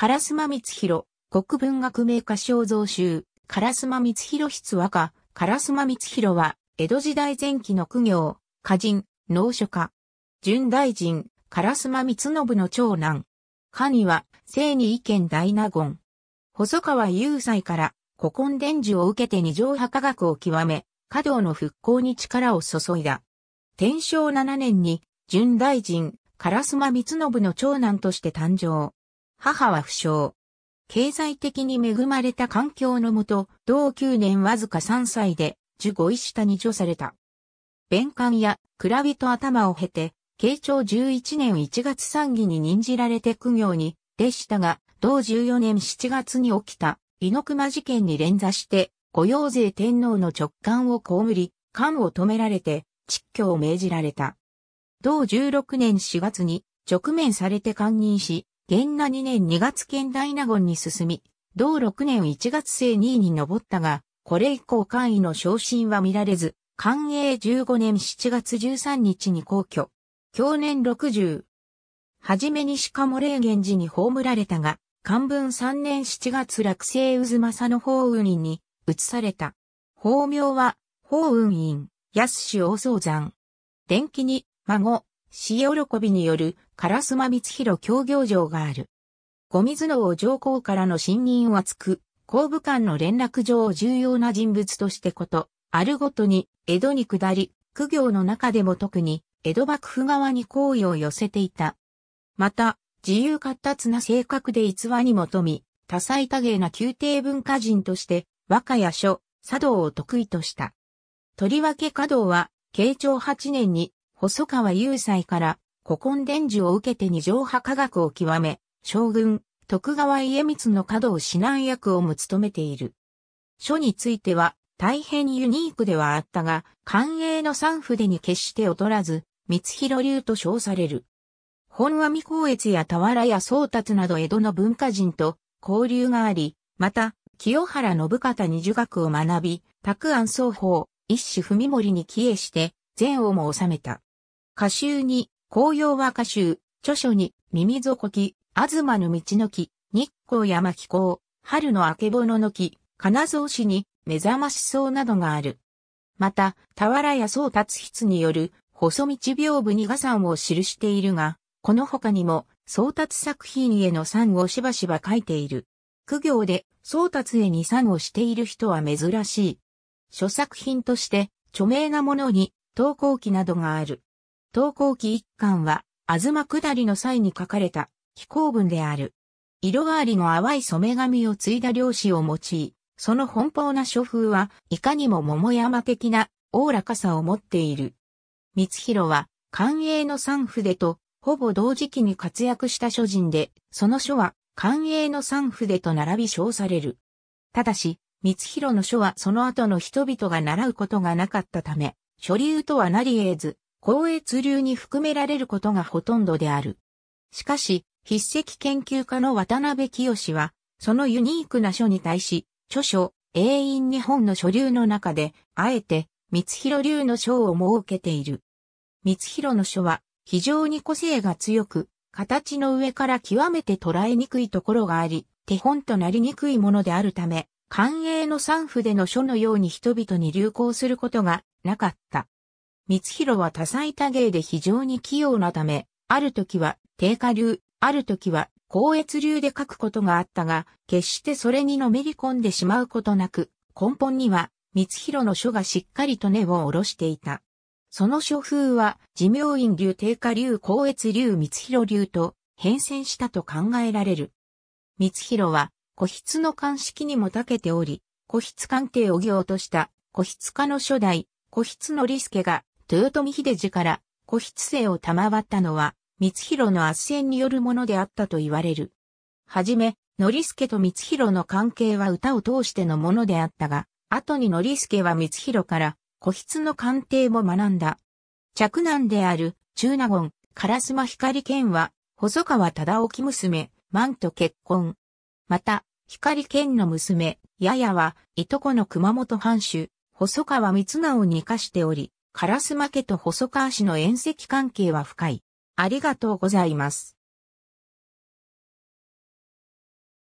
烏間光弘、国文学名家肖像集、烏間光弘筆和歌、烏間光弘は、江戸時代前期の苦行、歌人、農書家。純大臣、烏間光信の長男。歌には、生に意見大納言。細川雄斎から、古今伝授を受けて二条科学を極め、華道の復興に力を注いだ。天正7年に、純大臣、烏間光信の長男として誕生。母は不詳。経済的に恵まれた環境のもと、同9年わずか3歳で、受護医師下に除された。弁官や蔵人頭を経て、慶長11年1月参議に任じられて苦行に、でしたが、同14年7月に起きた、猪熊事件に連座して、御用税天皇の直感を被り、官を止められて、蟄居を命じられた。同16年4月に、直面されて官任し、元那2年2月県大納言に進み、同6年1月生2位に上ったが、これ以降官位の昇進は見られず、官営15年7月13日に皇居。去年60。はじめに鹿も霊源寺に葬られたが、漢文3年7月落成渦正の法雲院に移された。法名は、法雲院、安氏大僧山。伝記に、孫、死喜びによる烏丸光弘協業場がある。ミ水ノを上皇からの信任を厚く、公部官の連絡上重要な人物としてこと、あるごとに、江戸に下り、苦行の中でも特に、江戸幕府側に好意を寄せていた。また、自由活達な性格で逸話にも富み、多彩多芸な宮廷文化人として、和歌や書、茶道を得意とした。とりわけ華道は、慶長8年に、細川雄斎から、古今伝授を受けて二条派科学を極め、将軍、徳川家光の華を指南役をも務めている。書については大変ユニークではあったが、官営の三筆に決して劣らず、光弘流と称される。本阿弥光悦や俵や宗達など江戸の文化人と交流があり、また、清原信方に儒学を学び、拓安双方、一子文森に帰依して、善をも収めた。歌集に、紅葉和歌集、著書に、耳底木、東の道の木、日光山気候、春の明けぼのの木、金蔵氏に、目覚ましそうなどがある。また、俵や宗達筆による、細道屏風に画算を記しているが、この他にも、宗達作品への賛をしばしば書いている。苦行で、宗達へに賛をしている人は珍しい。諸作品として、著名なものに、投稿記などがある。投稿記一巻は、あずま下りの際に書かれた、非公文である。色変わりの淡い染め髪を継いだ漁師を用い、その奔放な書風は、いかにも桃山的な、おおらかさを持っている。光弘は、官営の三筆と、ほぼ同時期に活躍した書人で、その書は、官営の三筆と並び称される。ただし、光弘の書はその後の人々が習うことがなかったため、書流とはなり得ず、光越流に含められることがほとんどである。しかし、筆跡研究家の渡辺清は、そのユニークな書に対し、著書、永遠日本の書流の中で、あえて、三弘流の書を設けている。三弘の書は、非常に個性が強く、形の上から極めて捉えにくいところがあり、手本となりにくいものであるため、官営の三筆での書のように人々に流行することがなかった。光弘は多彩多芸で非常に器用なため、ある時は低下流、ある時は光越流で書くことがあったが、決してそれにのめり込んでしまうことなく、根本には光弘の書がしっかりと根を下ろしていた。その書風は、寿明院流低下流光越流光弘流と変遷したと考えられる。光弘は、個筆の鑑識にも長けており、個筆鑑定を業とした、個筆家の初代、個筆のスケが、豊臣秀次から子筆制を賜ったのは、光弘の圧戦によるものであったと言われる。はじめ、スケと光弘の関係は歌を通してのものであったが、後にスケは光弘から、個筆の鑑定も学んだ。嫡男である、中納言、烏丸光剣は、細川忠興娘、万と結婚。また、光剣の娘、ややは、いとこの熊本藩主、細川光直にかしており、烏マ家と細川氏の縁石関係は深い。ありがとうございます。